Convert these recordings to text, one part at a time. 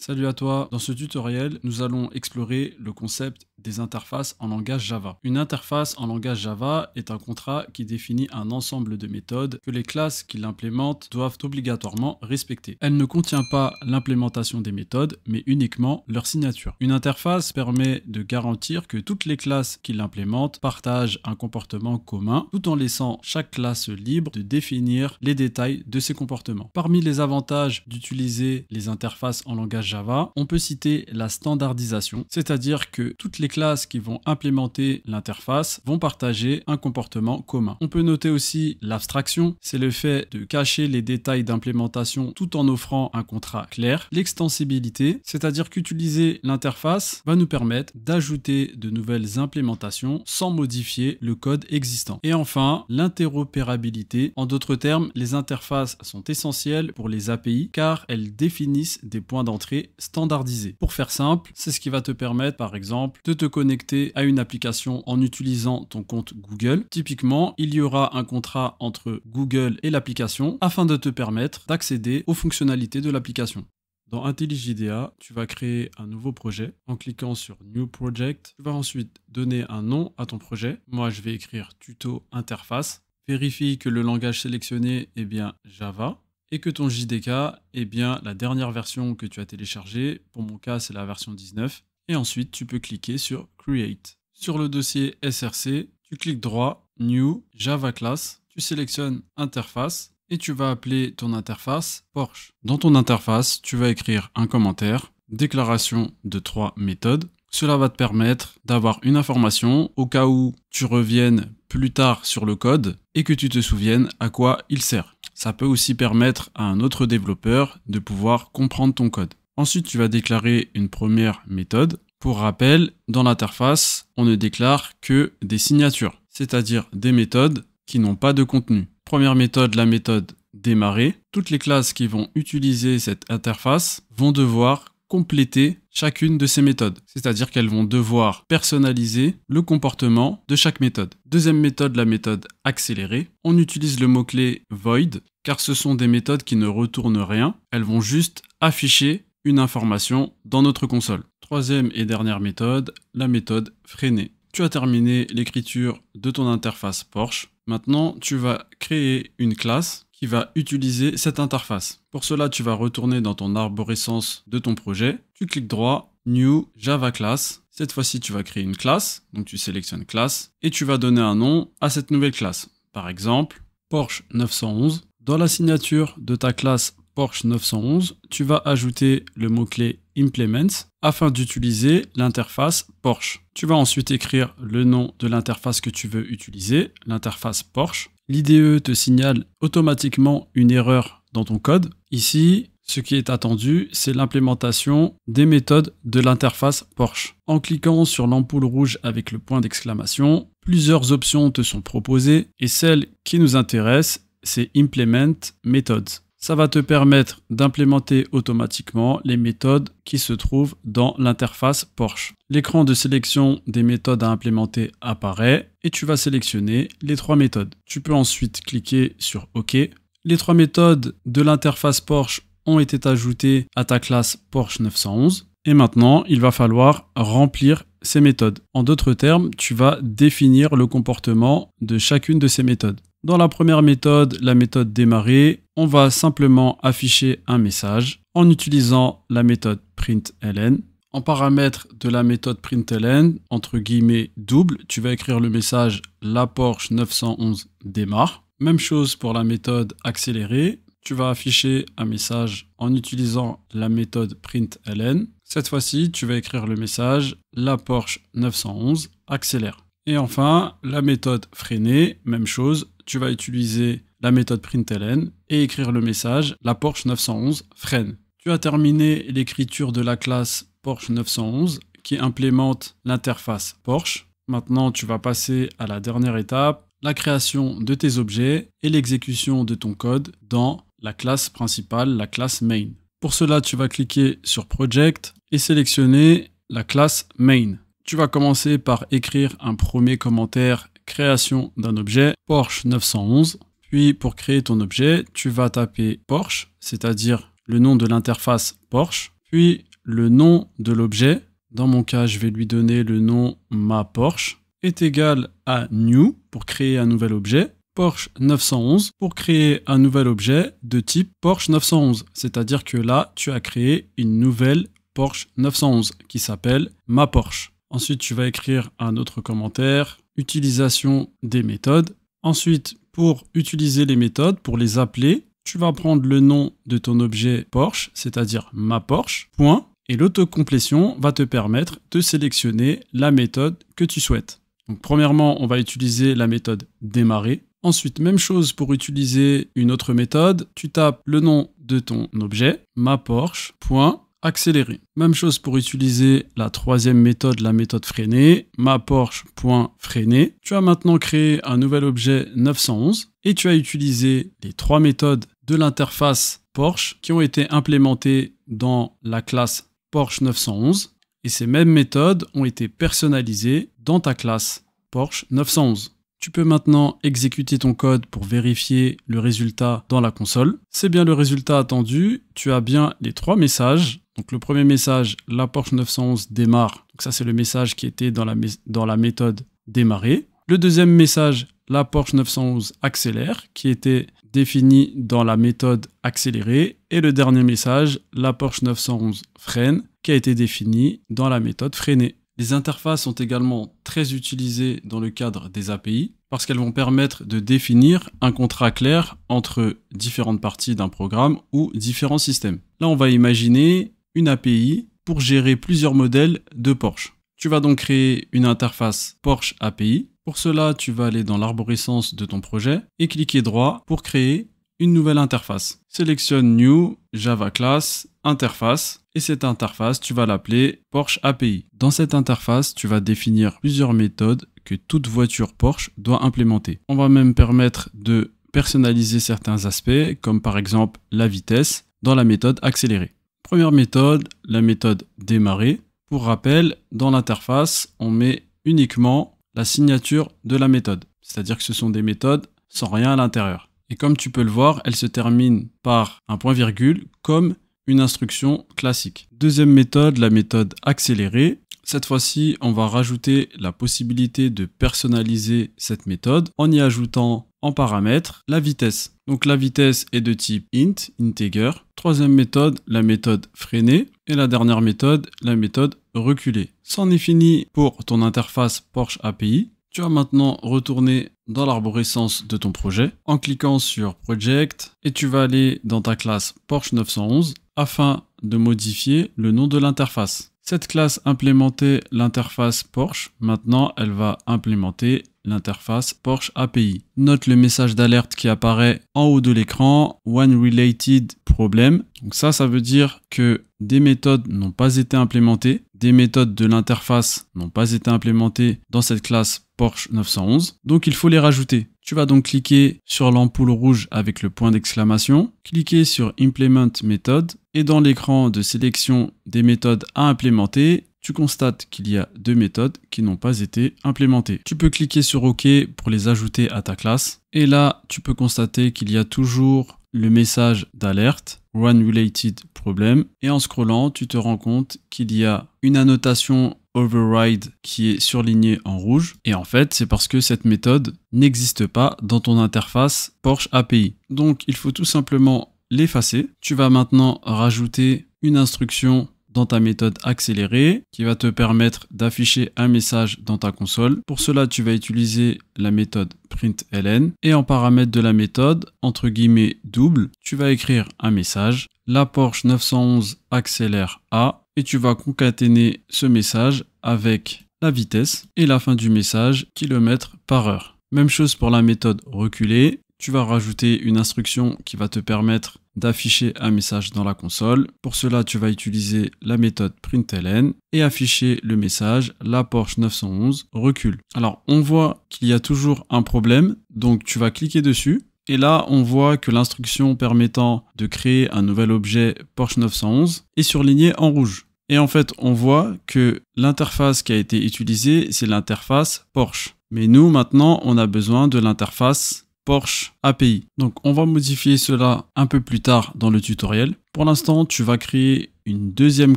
Salut à toi, dans ce tutoriel, nous allons explorer le concept des interfaces en langage Java. Une interface en langage Java est un contrat qui définit un ensemble de méthodes que les classes qui l'implémentent doivent obligatoirement respecter. Elle ne contient pas l'implémentation des méthodes, mais uniquement leur signature. Une interface permet de garantir que toutes les classes qui l'implémentent partagent un comportement commun, tout en laissant chaque classe libre de définir les détails de ses comportements. Parmi les avantages d'utiliser les interfaces en langage Java, on peut citer la standardisation, c'est-à-dire que toutes les classes qui vont implémenter l'interface vont partager un comportement commun. On peut noter aussi l'abstraction, c'est le fait de cacher les détails d'implémentation tout en offrant un contrat clair. L'extensibilité, c'est-à-dire qu'utiliser l'interface va nous permettre d'ajouter de nouvelles implémentations sans modifier le code existant. Et enfin, l'interopérabilité, en d'autres termes, les interfaces sont essentielles pour les API car elles définissent des points d'entrée standardisé. Pour faire simple, c'est ce qui va te permettre par exemple de te connecter à une application en utilisant ton compte Google. Typiquement, il y aura un contrat entre Google et l'application afin de te permettre d'accéder aux fonctionnalités de l'application. Dans IntelliJDA, tu vas créer un nouveau projet en cliquant sur New Project. Tu vas ensuite donner un nom à ton projet. Moi, je vais écrire Tuto Interface. Vérifie que le langage sélectionné est bien Java et que ton JDK est bien la dernière version que tu as téléchargée, pour mon cas c'est la version 19, et ensuite tu peux cliquer sur Create. Sur le dossier SRC, tu cliques droit, New, Java Class, tu sélectionnes Interface, et tu vas appeler ton interface Porsche. Dans ton interface, tu vas écrire un commentaire, déclaration de trois méthodes, cela va te permettre d'avoir une information au cas où tu reviennes plus tard sur le code et que tu te souviennes à quoi il sert. Ça peut aussi permettre à un autre développeur de pouvoir comprendre ton code. Ensuite, tu vas déclarer une première méthode. Pour rappel, dans l'interface, on ne déclare que des signatures, c'est-à-dire des méthodes qui n'ont pas de contenu. Première méthode, la méthode démarrer. Toutes les classes qui vont utiliser cette interface vont devoir compléter chacune de ces méthodes. C'est-à-dire qu'elles vont devoir personnaliser le comportement de chaque méthode. Deuxième méthode, la méthode accélérée. On utilise le mot-clé void car ce sont des méthodes qui ne retournent rien. Elles vont juste afficher une information dans notre console. Troisième et dernière méthode, la méthode freiner Tu as terminé l'écriture de ton interface Porsche. Maintenant, tu vas créer une classe qui va utiliser cette interface. Pour cela, tu vas retourner dans ton arborescence de ton projet. Tu cliques droit, New Java Class. Cette fois-ci, tu vas créer une classe. Donc, tu sélectionnes classe et tu vas donner un nom à cette nouvelle classe. Par exemple, Porsche 911. Dans la signature de ta classe Porsche 911, tu vas ajouter le mot-clé Implements afin d'utiliser l'interface Porsche. Tu vas ensuite écrire le nom de l'interface que tu veux utiliser, l'interface Porsche l'IDE te signale automatiquement une erreur dans ton code. Ici, ce qui est attendu, c'est l'implémentation des méthodes de l'interface Porsche. En cliquant sur l'ampoule rouge avec le point d'exclamation, plusieurs options te sont proposées et celle qui nous intéresse, c'est Implement Methods. Ça va te permettre d'implémenter automatiquement les méthodes qui se trouvent dans l'interface Porsche. L'écran de sélection des méthodes à implémenter apparaît et tu vas sélectionner les trois méthodes. Tu peux ensuite cliquer sur OK. Les trois méthodes de l'interface Porsche ont été ajoutées à ta classe Porsche 911. Et maintenant, il va falloir remplir ces méthodes. En d'autres termes, tu vas définir le comportement de chacune de ces méthodes. Dans la première méthode, la méthode démarrer, on va simplement afficher un message en utilisant la méthode println. En paramètre de la méthode println, entre guillemets double, tu vas écrire le message la Porsche 911 démarre. Même chose pour la méthode accélérée, tu vas afficher un message en utilisant la méthode println. Cette fois-ci, tu vas écrire le message la Porsche 911 accélère. Et enfin, la méthode freiner, même chose, tu vas utiliser la méthode println et écrire le message la Porsche 911 freine. Tu as terminé l'écriture de la classe Porsche 911 qui implémente l'interface Porsche. Maintenant, tu vas passer à la dernière étape, la création de tes objets et l'exécution de ton code dans la classe principale, la classe main. Pour cela, tu vas cliquer sur Project et sélectionner la classe main. Tu vas commencer par écrire un premier commentaire création d'un objet Porsche 911. Puis pour créer ton objet, tu vas taper Porsche, c'est-à-dire le nom de l'interface Porsche, puis le nom de l'objet. Dans mon cas, je vais lui donner le nom ma Porsche est égal à new pour créer un nouvel objet, Porsche 911 pour créer un nouvel objet de type Porsche 911. C'est-à-dire que là, tu as créé une nouvelle Porsche 911 qui s'appelle ma Porsche. Ensuite, tu vas écrire un autre commentaire, utilisation des méthodes. Ensuite, pour utiliser les méthodes, pour les appeler, tu vas prendre le nom de ton objet Porsche, c'est-à-dire ma Porsche, point, et l'autocomplétion va te permettre de sélectionner la méthode que tu souhaites. Donc, premièrement, on va utiliser la méthode démarrer. Ensuite, même chose pour utiliser une autre méthode, tu tapes le nom de ton objet, ma Porsche, point, Accélérer. Même chose pour utiliser la troisième méthode, la méthode freinée, maPorsche.freiner. Tu as maintenant créé un nouvel objet 911 et tu as utilisé les trois méthodes de l'interface Porsche qui ont été implémentées dans la classe Porsche 911 et ces mêmes méthodes ont été personnalisées dans ta classe Porsche 911. Tu peux maintenant exécuter ton code pour vérifier le résultat dans la console. C'est bien le résultat attendu, tu as bien les trois messages donc le premier message, la Porsche 911 démarre. ça c'est le message qui était dans la, dans la méthode démarrer. Le deuxième message, la Porsche 911 accélère, qui était défini dans la méthode accélérer. Et le dernier message, la Porsche 911 freine, qui a été défini dans la méthode freiner. Les interfaces sont également très utilisées dans le cadre des API parce qu'elles vont permettre de définir un contrat clair entre différentes parties d'un programme ou différents systèmes. Là, on va imaginer une API pour gérer plusieurs modèles de Porsche. Tu vas donc créer une interface Porsche API. Pour cela, tu vas aller dans l'arborescence de ton projet et cliquer droit pour créer une nouvelle interface. Sélectionne New, Java Class, Interface, et cette interface, tu vas l'appeler Porsche API. Dans cette interface, tu vas définir plusieurs méthodes que toute voiture Porsche doit implémenter. On va même permettre de personnaliser certains aspects, comme par exemple la vitesse, dans la méthode accélérée. Première méthode, la méthode démarrer. Pour rappel, dans l'interface, on met uniquement la signature de la méthode. C'est-à-dire que ce sont des méthodes sans rien à l'intérieur. Et comme tu peux le voir, elle se termine par un point virgule comme une instruction classique. Deuxième méthode, la méthode accélérée. Cette fois-ci, on va rajouter la possibilité de personnaliser cette méthode en y ajoutant en paramètre la vitesse. Donc la vitesse est de type int, integer. Troisième méthode, la méthode freinée. Et la dernière méthode, la méthode reculer. C'en est fini pour ton interface Porsche API. Tu vas maintenant retourner dans l'arborescence de ton projet en cliquant sur Project et tu vas aller dans ta classe Porsche 911 afin de modifier le nom de l'interface. Cette classe implémentait l'interface Porsche. Maintenant, elle va implémenter l'interface Porsche API. Note le message d'alerte qui apparaît en haut de l'écran, One Related Problem. Donc ça, ça veut dire que des méthodes n'ont pas été implémentées, des méthodes de l'interface n'ont pas été implémentées dans cette classe Porsche 911. Donc il faut les rajouter. Tu vas donc cliquer sur l'ampoule rouge avec le point d'exclamation, cliquer sur Implement méthode et dans l'écran de sélection des méthodes à implémenter, tu constates qu'il y a deux méthodes qui n'ont pas été implémentées. Tu peux cliquer sur OK pour les ajouter à ta classe et là, tu peux constater qu'il y a toujours le message d'alerte Run Related Problem et en scrollant, tu te rends compte qu'il y a une annotation override qui est surligné en rouge. Et en fait, c'est parce que cette méthode n'existe pas dans ton interface Porsche API. Donc il faut tout simplement l'effacer. Tu vas maintenant rajouter une instruction dans ta méthode accélérée qui va te permettre d'afficher un message dans ta console. Pour cela, tu vas utiliser la méthode println et en paramètre de la méthode, entre guillemets double, tu vas écrire un message. La Porsche 911 accélère à et tu vas concaténer ce message avec la vitesse et la fin du message kilomètres par heure. Même chose pour la méthode reculer, tu vas rajouter une instruction qui va te permettre d'afficher un message dans la console. Pour cela, tu vas utiliser la méthode println et afficher le message la Porsche 911 recule. Alors, on voit qu'il y a toujours un problème, donc tu vas cliquer dessus et là, on voit que l'instruction permettant de créer un nouvel objet Porsche 911 est surlignée en rouge. Et en fait, on voit que l'interface qui a été utilisée, c'est l'interface Porsche. Mais nous, maintenant, on a besoin de l'interface Porsche API. Donc, on va modifier cela un peu plus tard dans le tutoriel. Pour l'instant, tu vas créer une deuxième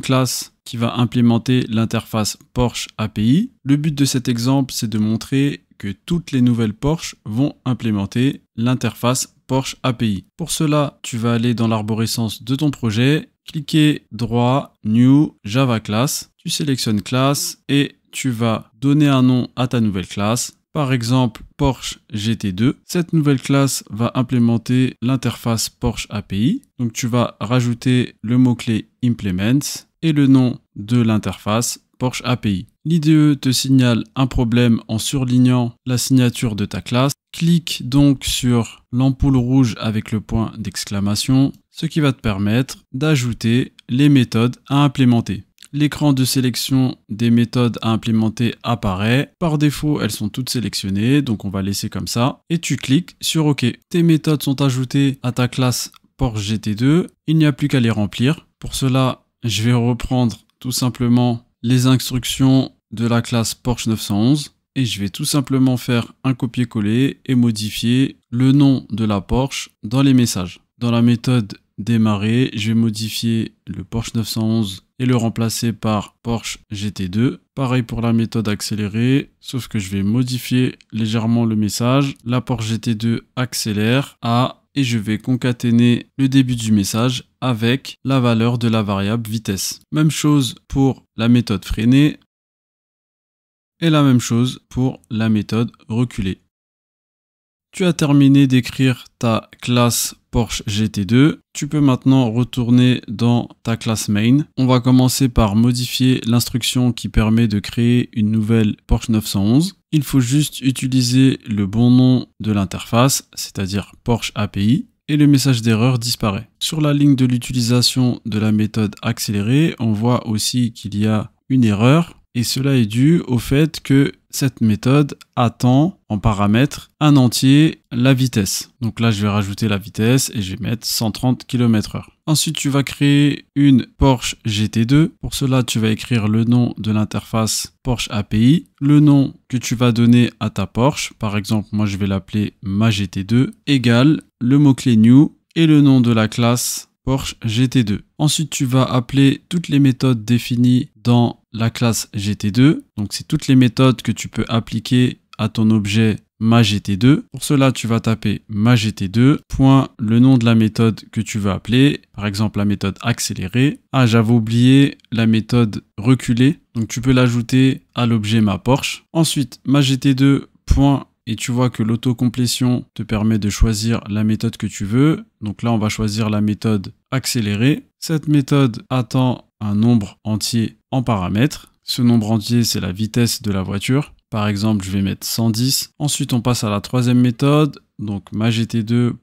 classe qui va implémenter l'interface Porsche API. Le but de cet exemple, c'est de montrer que toutes les nouvelles Porsche vont implémenter l'interface API. Pour cela, tu vas aller dans l'arborescence de ton projet, cliquer droit, New, Java Class. Tu sélectionnes classe et tu vas donner un nom à ta nouvelle classe. Par exemple, Porsche GT2. Cette nouvelle classe va implémenter l'interface Porsche API. Donc tu vas rajouter le mot-clé implements et le nom de l'interface Porsche API. L'IDE te signale un problème en surlignant la signature de ta classe. Clique donc sur l'ampoule rouge avec le point d'exclamation, ce qui va te permettre d'ajouter les méthodes à implémenter. L'écran de sélection des méthodes à implémenter apparaît. Par défaut, elles sont toutes sélectionnées, donc on va laisser comme ça. Et tu cliques sur OK. Tes méthodes sont ajoutées à ta classe Porsche GT2. Il n'y a plus qu'à les remplir. Pour cela, je vais reprendre tout simplement les instructions de la classe Porsche 911 et je vais tout simplement faire un copier-coller et modifier le nom de la Porsche dans les messages. Dans la méthode démarrer, je vais modifier le Porsche 911 et le remplacer par Porsche GT2. Pareil pour la méthode accélérée, sauf que je vais modifier légèrement le message. La Porsche GT2 accélère à et je vais concaténer le début du message avec la valeur de la variable vitesse. Même chose pour la méthode freinée et la même chose pour la méthode reculée. Tu as terminé d'écrire ta classe Porsche GT2. Tu peux maintenant retourner dans ta classe main. On va commencer par modifier l'instruction qui permet de créer une nouvelle Porsche 911. Il faut juste utiliser le bon nom de l'interface, c'est-à-dire Porsche API, et le message d'erreur disparaît. Sur la ligne de l'utilisation de la méthode accélérée, on voit aussi qu'il y a une erreur et cela est dû au fait que cette méthode attend en paramètre un entier la vitesse. Donc là, je vais rajouter la vitesse et je vais mettre 130 km heure. Ensuite, tu vas créer une Porsche GT2. Pour cela, tu vas écrire le nom de l'interface Porsche API, le nom que tu vas donner à ta Porsche. Par exemple, moi, je vais l'appeler ma GT2 égale le mot-clé new et le nom de la classe Porsche GT2. Ensuite, tu vas appeler toutes les méthodes définies dans la classe GT2. Donc c'est toutes les méthodes que tu peux appliquer à ton objet MaGT2. Pour cela, tu vas taper MaGT2, point le nom de la méthode que tu veux appeler, par exemple la méthode accélérée. Ah, j'avais oublié la méthode reculer donc tu peux l'ajouter à l'objet ma Porsche. Ensuite, MaGT2, point et tu vois que l'autocomplétion te permet de choisir la méthode que tu veux. Donc là, on va choisir la méthode accélérée. Cette méthode attend un nombre entier en paramètres. Ce nombre entier, c'est la vitesse de la voiture. Par exemple, je vais mettre 110. Ensuite, on passe à la troisième méthode, donc gt 2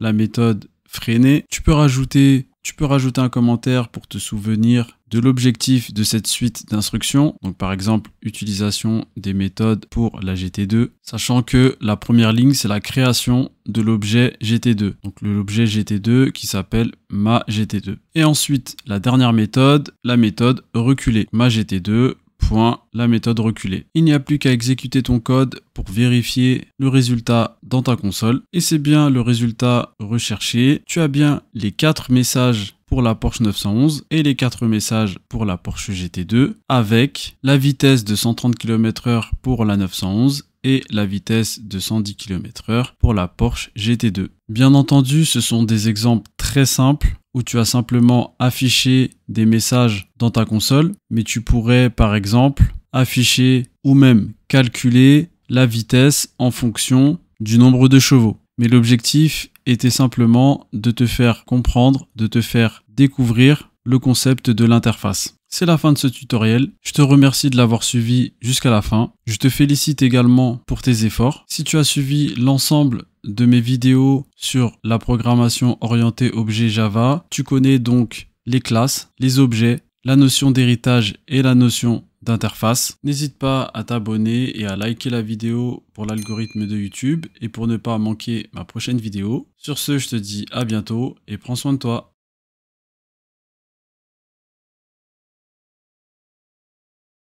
la méthode freiner Tu peux rajouter, tu peux rajouter un commentaire pour te souvenir de l'objectif de cette suite d'instructions, donc par exemple utilisation des méthodes pour la GT2, sachant que la première ligne c'est la création de l'objet GT2, donc l'objet GT2 qui s'appelle ma GT2. Et ensuite la dernière méthode, la méthode reculer ma GT2 Point, la méthode reculée. Il n'y a plus qu'à exécuter ton code pour vérifier le résultat dans ta console. Et c'est bien le résultat recherché. Tu as bien les quatre messages pour la Porsche 911 et les quatre messages pour la Porsche GT2 avec la vitesse de 130 km/h pour la 911 et la vitesse de 110 km/h pour la Porsche GT2. Bien entendu, ce sont des exemples très simples où tu as simplement affiché des messages dans ta console, mais tu pourrais par exemple afficher ou même calculer la vitesse en fonction du nombre de chevaux mais l'objectif était simplement de te faire comprendre, de te faire découvrir le concept de l'interface. C'est la fin de ce tutoriel. Je te remercie de l'avoir suivi jusqu'à la fin. Je te félicite également pour tes efforts. Si tu as suivi l'ensemble de mes vidéos sur la programmation orientée objet Java, tu connais donc les classes, les objets, la notion d'héritage et la notion d'interface. N'hésite pas à t'abonner et à liker la vidéo pour l'algorithme de YouTube et pour ne pas manquer ma prochaine vidéo. Sur ce, je te dis à bientôt et prends soin de toi.